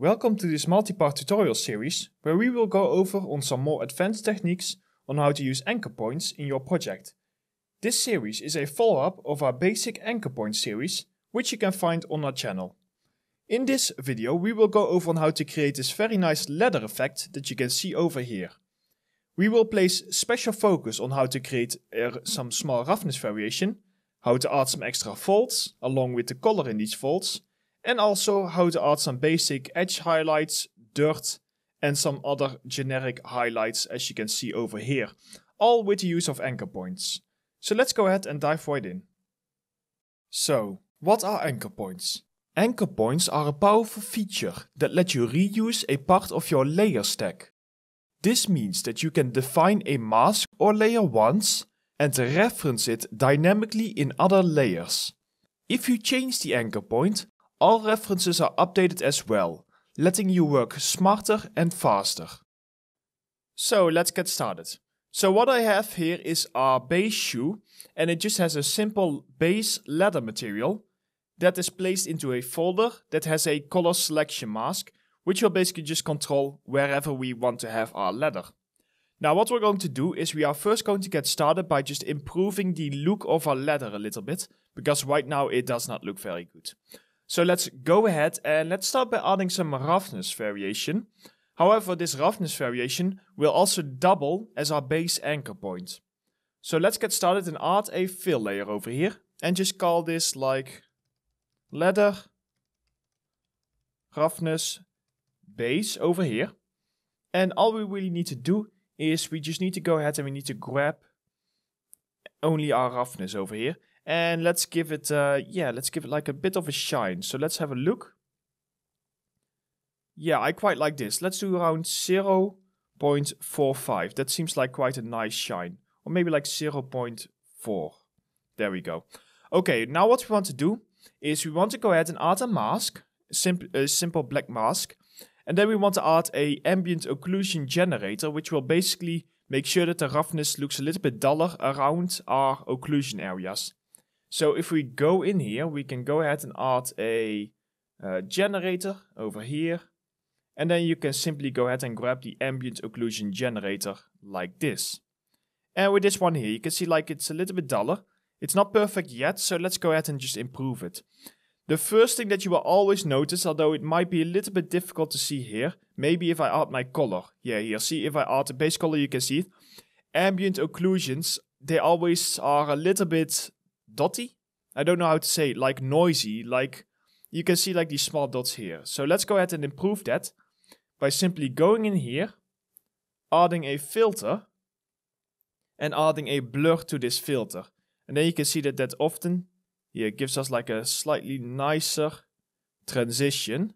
Welcome to this multi-part tutorial series where we will go over on some more advanced techniques on how to use anchor points in your project. This series is a follow-up of our basic anchor point series which you can find on our channel. In this video we will go over on how to create this very nice ladder effect that you can see over here. We will place special focus on how to create er, some small roughness variation, how to add some extra folds along with the color in these folds, and also how to add some basic edge highlights, dirt, and some other generic highlights as you can see over here, all with the use of anchor points. So let's go ahead and dive right in. So, what are anchor points? Anchor points are a powerful feature that lets you reuse a part of your layer stack. This means that you can define a mask or layer once and reference it dynamically in other layers. If you change the anchor point, all references are updated as well, letting you work smarter and faster. So let's get started. So what I have here is our base shoe and it just has a simple base leather material that is placed into a folder that has a color selection mask which will basically just control wherever we want to have our leather. Now what we're going to do is we are first going to get started by just improving the look of our leather a little bit because right now it does not look very good. So let's go ahead and let's start by adding some roughness variation. However, this roughness variation will also double as our base anchor point. So let's get started and add a fill layer over here and just call this like ladder roughness base over here. And all we really need to do is we just need to go ahead and we need to grab only our roughness over here and let's give it uh, yeah let's give it like a bit of a shine so let's have a look yeah i quite like this let's do around 0 0.45 that seems like quite a nice shine or maybe like 0 0.4 there we go okay now what we want to do is we want to go ahead and add a mask a simple black mask and then we want to add a ambient occlusion generator which will basically make sure that the roughness looks a little bit duller around our occlusion areas. So if we go in here, we can go ahead and add a uh, generator over here. And then you can simply go ahead and grab the ambient occlusion generator like this. And with this one here, you can see like it's a little bit duller. It's not perfect yet, so let's go ahead and just improve it. The first thing that you will always notice, although it might be a little bit difficult to see here, maybe if I add my color. Yeah, here, see if I add the base color, you can see it. Ambient occlusions, they always are a little bit dotty. I don't know how to say it, like noisy, like you can see like these small dots here. So let's go ahead and improve that by simply going in here, adding a filter and adding a blur to this filter. And then you can see that that often yeah, gives us like a slightly nicer transition.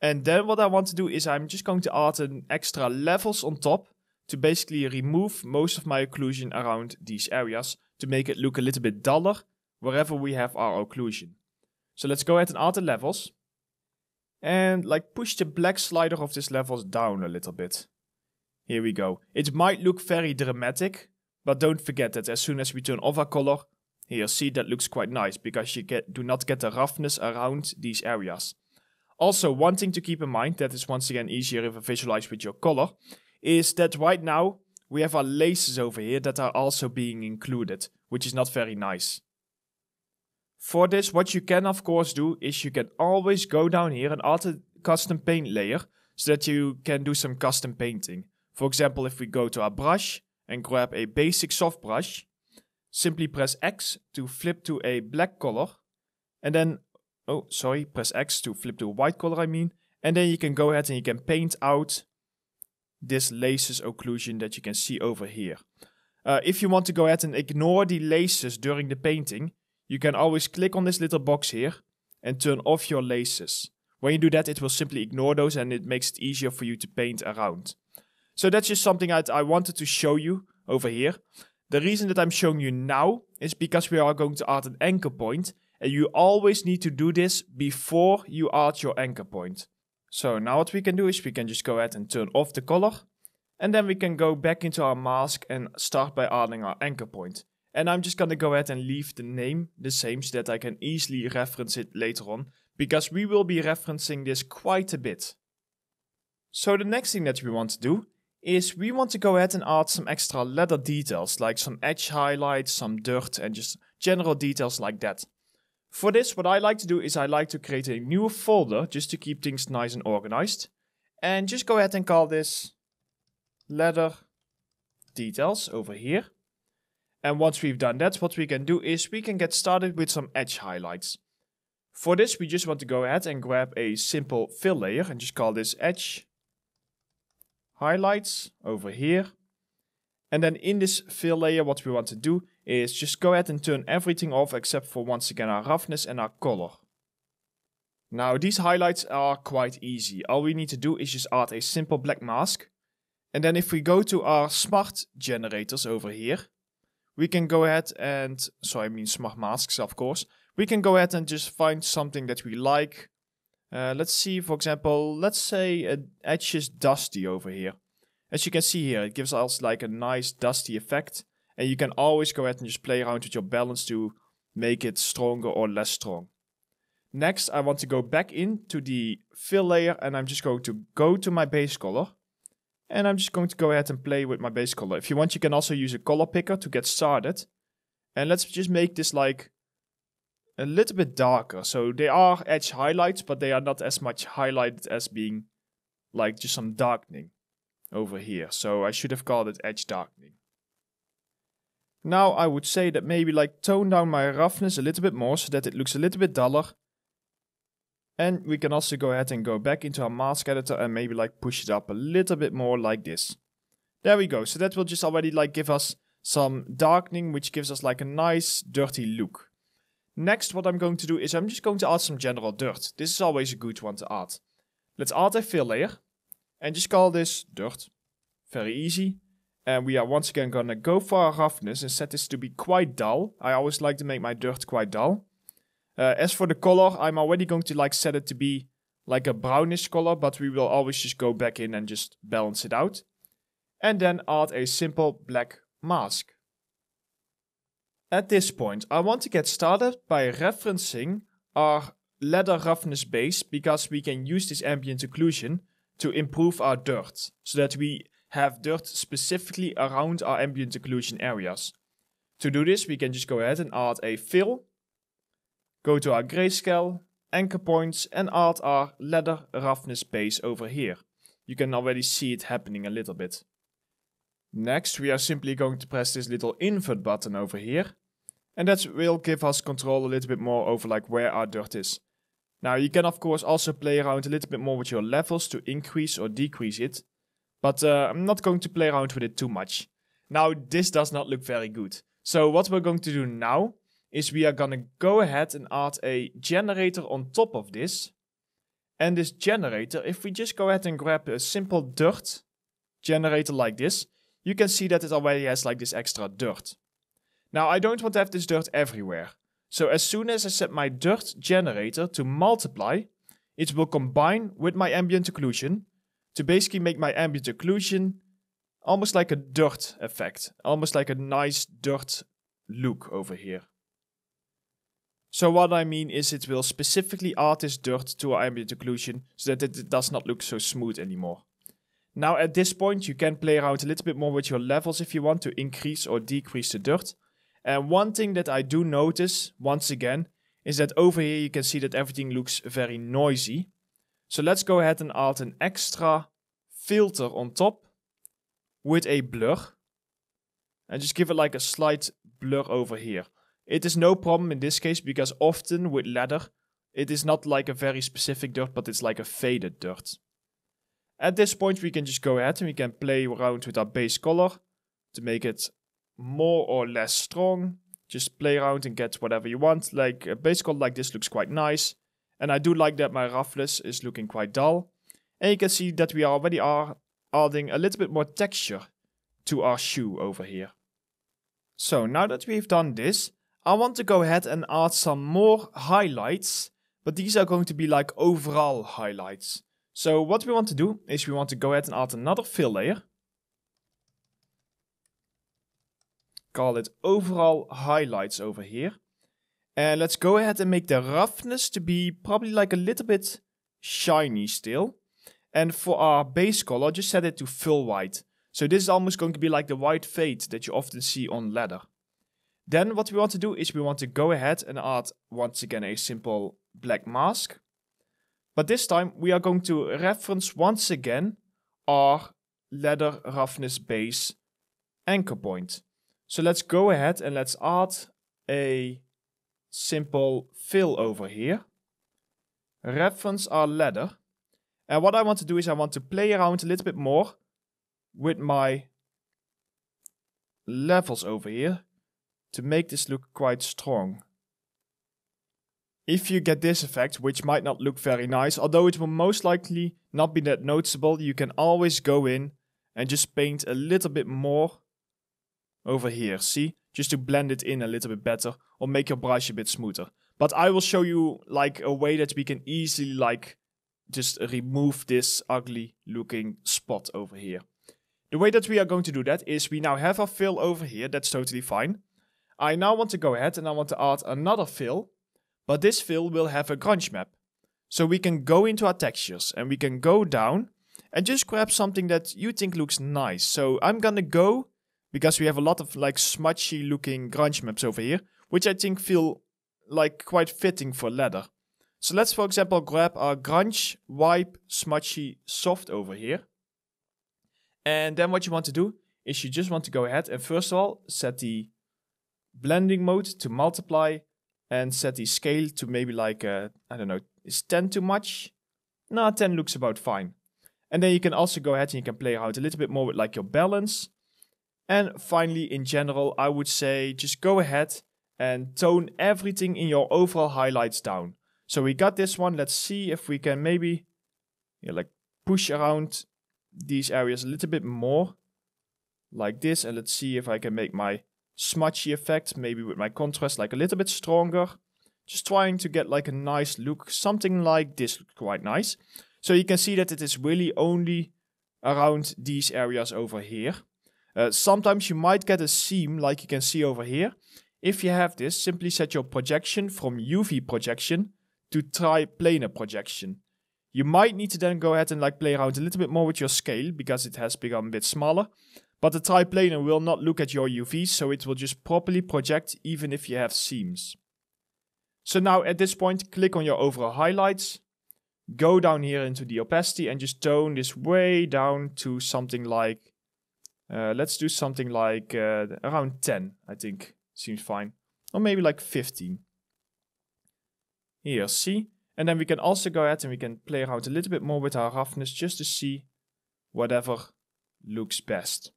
And then what I want to do is I'm just going to add an extra levels on top to basically remove most of my occlusion around these areas to make it look a little bit duller wherever we have our occlusion. So let's go ahead and add the levels. And like push the black slider of these levels down a little bit. Here we go. It might look very dramatic, but don't forget that as soon as we turn off our color, here see that looks quite nice because you get, do not get the roughness around these areas. Also, one thing to keep in mind that is once again easier if you visualize with your color, is that right now we have our laces over here that are also being included, which is not very nice. For this, what you can of course do is you can always go down here and add a custom paint layer, so that you can do some custom painting. For example, if we go to our brush and grab a basic soft brush, simply press X to flip to a black color, and then, oh sorry, press X to flip to a white color I mean, and then you can go ahead and you can paint out this laces occlusion that you can see over here. Uh, if you want to go ahead and ignore the laces during the painting, you can always click on this little box here and turn off your laces. When you do that, it will simply ignore those and it makes it easier for you to paint around. So that's just something that I wanted to show you over here. The reason that I'm showing you now is because we are going to add an anchor point and you always need to do this before you add your anchor point. So now what we can do is we can just go ahead and turn off the color. And then we can go back into our mask and start by adding our anchor point. And I'm just gonna go ahead and leave the name the same so that I can easily reference it later on. Because we will be referencing this quite a bit. So the next thing that we want to do is we want to go ahead and add some extra leather details like some edge highlights, some dirt and just general details like that. For this, what I like to do is I like to create a new folder just to keep things nice and organized. And just go ahead and call this letter details over here. And once we've done that, what we can do is we can get started with some edge highlights. For this, we just want to go ahead and grab a simple fill layer and just call this edge highlights over here. And then in this fill layer, what we want to do is just go ahead and turn everything off except for once again our roughness and our color. Now these highlights are quite easy. All we need to do is just add a simple black mask. And then if we go to our smart generators over here, we can go ahead and, so I mean smart masks of course, we can go ahead and just find something that we like. Uh, let's see, for example, let's say edge edges dusty over here. As you can see here, it gives us like a nice dusty effect. And you can always go ahead and just play around with your balance to make it stronger or less strong. Next, I want to go back into the fill layer and I'm just going to go to my base color. And I'm just going to go ahead and play with my base color. If you want, you can also use a color picker to get started. And let's just make this like a little bit darker. So they are edge highlights, but they are not as much highlighted as being like just some darkening over here. So I should have called it edge darkening. Now I would say that maybe like tone down my roughness a little bit more so that it looks a little bit duller. And we can also go ahead and go back into our mask editor and maybe like push it up a little bit more like this. There we go. So that will just already like give us some darkening which gives us like a nice dirty look. Next what I'm going to do is I'm just going to add some general dirt. This is always a good one to add. Let's add a fill layer and just call this dirt. Very easy. And we are once again gonna go for our roughness and set this to be quite dull. I always like to make my dirt quite dull. Uh, as for the color, I'm already going to like set it to be like a brownish color, but we will always just go back in and just balance it out. And then add a simple black mask. At this point, I want to get started by referencing our leather roughness base because we can use this ambient occlusion to improve our dirt so that we have dirt specifically around our ambient occlusion areas. To do this, we can just go ahead and add a fill, go to our grayscale, anchor points, and add our leather roughness base over here. You can already see it happening a little bit. Next, we are simply going to press this little invert button over here, and that will give us control a little bit more over like where our dirt is. Now you can of course also play around a little bit more with your levels to increase or decrease it, but uh, I'm not going to play around with it too much. Now this does not look very good. So what we're going to do now is we are gonna go ahead and add a generator on top of this. And this generator, if we just go ahead and grab a simple dirt generator like this, you can see that it already has like this extra dirt. Now I don't want to have this dirt everywhere. So as soon as I set my dirt generator to multiply, it will combine with my ambient occlusion to basically make my ambient occlusion almost like a dirt effect, almost like a nice dirt look over here. So what I mean is it will specifically add this dirt to our ambient occlusion so that it does not look so smooth anymore. Now at this point you can play around a little bit more with your levels if you want to increase or decrease the dirt. And one thing that I do notice, once again, is that over here you can see that everything looks very noisy. So let's go ahead and add an extra filter on top with a blur. And just give it like a slight blur over here. It is no problem in this case because often with leather, it is not like a very specific dirt, but it's like a faded dirt. At this point, we can just go ahead and we can play around with our base color to make it more or less strong. Just play around and get whatever you want. Like a base coat like this looks quite nice. And I do like that my roughness is looking quite dull. And you can see that we already are adding a little bit more texture to our shoe over here. So now that we've done this, I want to go ahead and add some more highlights, but these are going to be like overall highlights. So what we want to do is we want to go ahead and add another fill layer. call it overall highlights over here. And let's go ahead and make the roughness to be probably like a little bit shiny still. And for our base color, just set it to full white. So this is almost going to be like the white fade that you often see on leather. Then what we want to do is we want to go ahead and add once again a simple black mask. But this time we are going to reference once again our leather roughness base anchor point. So let's go ahead and let's add a simple fill over here. Reference our ladder. And what I want to do is I want to play around a little bit more with my levels over here to make this look quite strong. If you get this effect, which might not look very nice, although it will most likely not be that noticeable, you can always go in and just paint a little bit more over here, see? Just to blend it in a little bit better or make your brush a bit smoother. But I will show you like a way that we can easily like just remove this ugly looking spot over here. The way that we are going to do that is we now have our fill over here, that's totally fine. I now want to go ahead and I want to add another fill, but this fill will have a grunge map. So we can go into our textures and we can go down and just grab something that you think looks nice. So I'm gonna go because we have a lot of like smudgy looking grunge maps over here, which I think feel like quite fitting for leather. So let's for example grab our grunge wipe smudgy soft over here. And then what you want to do is you just want to go ahead and first of all set the blending mode to multiply and set the scale to maybe like uh, I don't know is 10 too much? No, 10 looks about fine. And then you can also go ahead and you can play around a little bit more with like your balance and finally, in general, I would say just go ahead and tone everything in your overall highlights down. So we got this one. Let's see if we can maybe you know, like push around these areas a little bit more like this. And let's see if I can make my smudgy effect, maybe with my contrast like a little bit stronger. Just trying to get like a nice look, something like this looks quite nice. So you can see that it is really only around these areas over here. Uh, sometimes you might get a seam like you can see over here. If you have this, simply set your projection from UV projection to triplanar projection. You might need to then go ahead and like play around a little bit more with your scale because it has become a bit smaller. But the triplanar will not look at your UV, so it will just properly project even if you have seams. So now at this point, click on your overall highlights, go down here into the opacity and just tone this way down to something like uh, let's do something like uh, around 10, I think. Seems fine. Or maybe like 15. Here, see? And then we can also go ahead and we can play around a little bit more with our roughness just to see whatever looks best.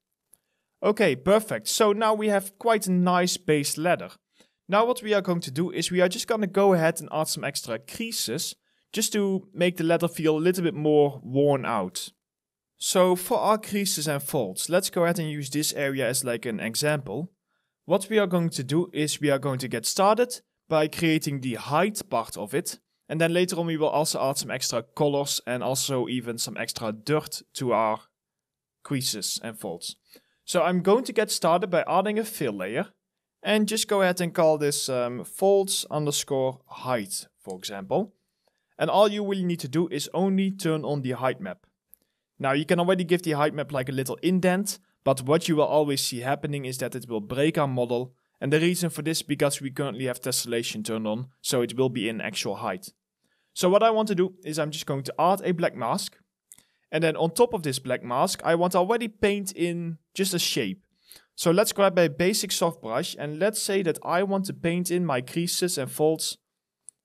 Okay, perfect. So now we have quite a nice base ladder. Now what we are going to do is we are just going to go ahead and add some extra creases just to make the ladder feel a little bit more worn out. So for our creases and folds, let's go ahead and use this area as like an example. What we are going to do is we are going to get started by creating the height part of it. And then later on we will also add some extra colors and also even some extra dirt to our creases and folds. So I'm going to get started by adding a fill layer and just go ahead and call this um, folds underscore height, for example. And all you will need to do is only turn on the height map. Now you can already give the height map like a little indent, but what you will always see happening is that it will break our model, and the reason for this because we currently have tessellation turned on, so it will be in actual height. So what I want to do is I'm just going to add a black mask, and then on top of this black mask, I want to already paint in just a shape. So let's grab a basic soft brush and let's say that I want to paint in my creases and folds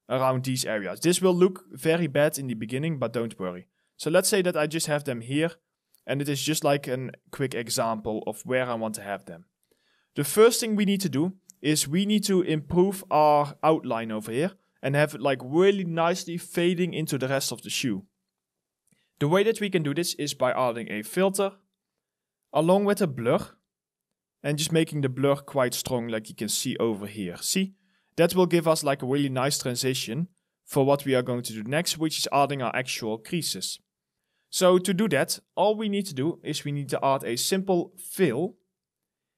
around these areas. This will look very bad in the beginning, but don't worry. So let's say that I just have them here, and it is just like a quick example of where I want to have them. The first thing we need to do is we need to improve our outline over here and have it like really nicely fading into the rest of the shoe. The way that we can do this is by adding a filter along with a blur and just making the blur quite strong like you can see over here. See? That will give us like a really nice transition for what we are going to do next, which is adding our actual creases. So to do that, all we need to do is we need to add a simple fill.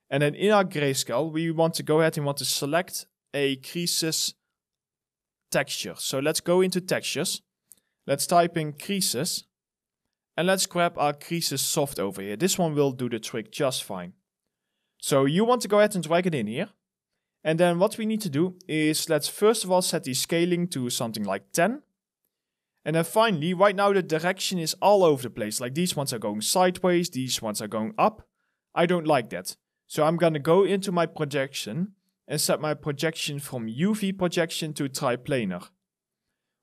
And then in our grayscale, we want to go ahead and want to select a creases texture. So let's go into textures. Let's type in creases. And let's grab our creases soft over here. This one will do the trick just fine. So you want to go ahead and drag it in here. And then what we need to do is let's first of all set the scaling to something like 10. And then finally, right now the direction is all over the place. Like these ones are going sideways, these ones are going up. I don't like that. So I'm gonna go into my projection and set my projection from UV projection to triplanar.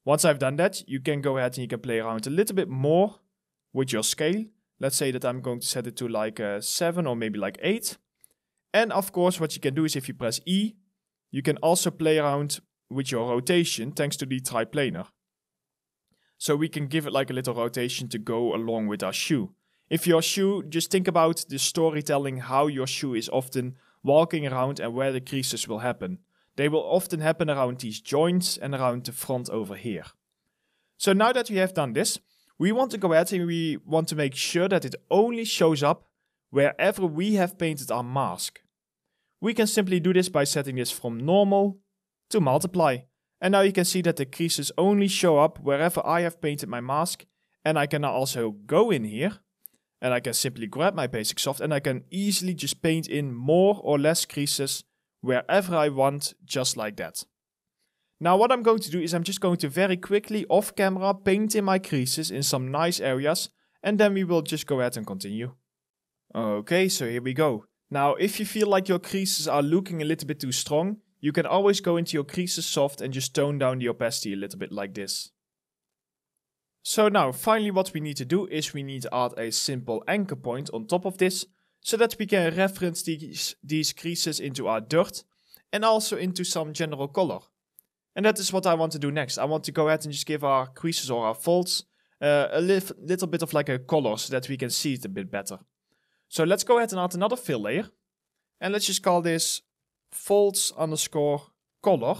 Once I've done that, you can go ahead and you can play around a little bit more with your scale. Let's say that I'm going to set it to like uh, 7 or maybe like 8. And of course, what you can do is if you press E, you can also play around with your rotation thanks to the triplanar. So we can give it like a little rotation to go along with our shoe. If your shoe, just think about the storytelling, how your shoe is often walking around and where the creases will happen. They will often happen around these joints and around the front over here. So now that we have done this, we want to go ahead and we want to make sure that it only shows up wherever we have painted our mask. We can simply do this by setting this from normal to multiply. And now you can see that the creases only show up wherever I have painted my mask. And I can now also go in here and I can simply grab my basic soft and I can easily just paint in more or less creases wherever I want, just like that. Now what I'm going to do is I'm just going to very quickly off camera paint in my creases in some nice areas and then we will just go ahead and continue. Okay, so here we go. Now, if you feel like your creases are looking a little bit too strong, you can always go into your creases soft and just tone down the opacity a little bit like this. So now, finally what we need to do is we need to add a simple anchor point on top of this, so that we can reference these, these creases into our dirt, and also into some general color. And that is what I want to do next. I want to go ahead and just give our creases or our folds uh, a li little bit of like a color, so that we can see it a bit better. So let's go ahead and add another fill layer. And let's just call this false underscore color.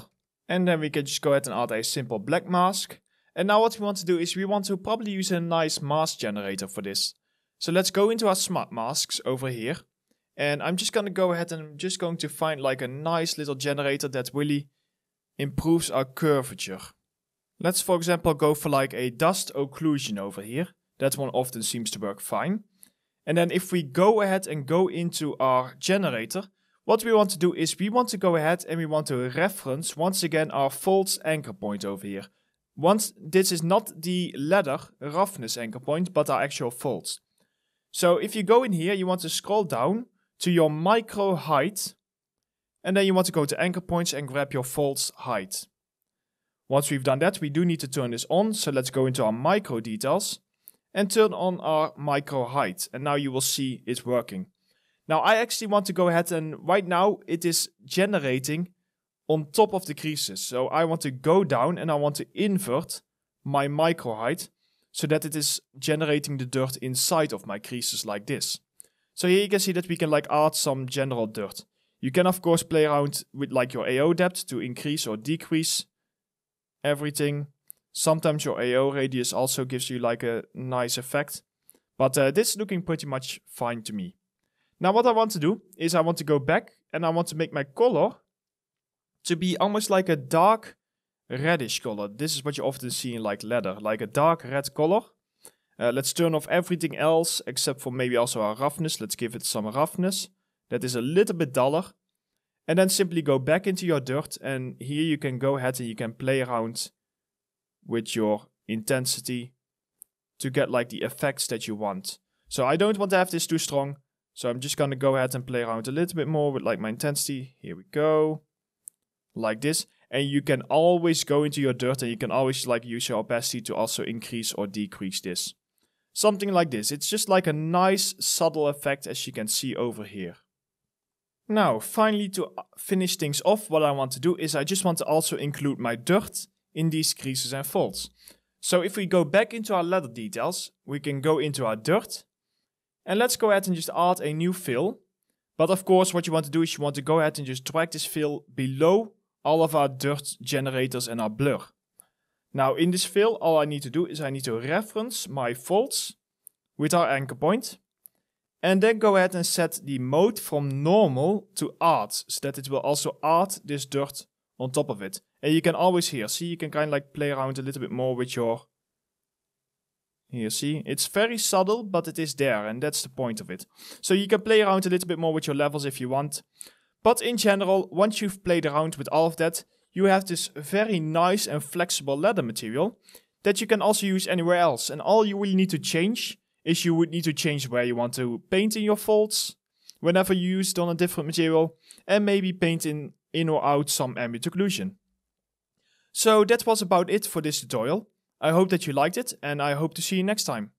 And then we can just go ahead and add a simple black mask. And now what we want to do is we want to probably use a nice mask generator for this. So let's go into our smart masks over here. And I'm just going to go ahead and I'm just going to find like a nice little generator that really improves our curvature. Let's for example go for like a dust occlusion over here. That one often seems to work fine. And then if we go ahead and go into our generator, what we want to do is we want to go ahead and we want to reference once again our false anchor point over here. Once this is not the ladder roughness anchor point, but our actual faults. So if you go in here, you want to scroll down to your micro height, and then you want to go to anchor points and grab your false height. Once we've done that, we do need to turn this on. So let's go into our micro details and turn on our micro height. And now you will see it's working. Now I actually want to go ahead and right now it is generating on top of the creases. So I want to go down and I want to invert my micro height so that it is generating the dirt inside of my creases like this. So here you can see that we can like add some general dirt. You can of course play around with like your AO depth to increase or decrease everything. Sometimes your AO radius also gives you like a nice effect, but uh, this is looking pretty much fine to me. Now what I want to do is I want to go back and I want to make my color to be almost like a dark reddish color. This is what you often see in like leather, like a dark red color. Uh, let's turn off everything else except for maybe also our roughness. Let's give it some roughness. That is a little bit duller. And then simply go back into your dirt and here you can go ahead and you can play around with your intensity to get like the effects that you want. So I don't want to have this too strong. So I'm just gonna go ahead and play around a little bit more with like my intensity. Here we go. Like this. And you can always go into your dirt and you can always like use your opacity to also increase or decrease this. Something like this. It's just like a nice subtle effect as you can see over here. Now, finally to uh, finish things off, what I want to do is I just want to also include my dirt in these creases and folds. So if we go back into our leather details, we can go into our dirt. And let's go ahead and just add a new fill. But of course, what you want to do is you want to go ahead and just drag this fill below all of our dirt generators and our blur. Now in this fill, all I need to do is I need to reference my folds with our anchor point. And then go ahead and set the mode from normal to art, so that it will also add this dirt on top of it. And you can always here, see, you can kind of like play around a little bit more with your... Here, see, it's very subtle, but it is there, and that's the point of it. So you can play around a little bit more with your levels if you want. But in general, once you've played around with all of that, you have this very nice and flexible leather material that you can also use anywhere else. And all you really need to change is you would need to change where you want to paint in your folds whenever you used on a different material and maybe paint in, in or out some ambient occlusion. So that was about it for this tutorial. I hope that you liked it and I hope to see you next time.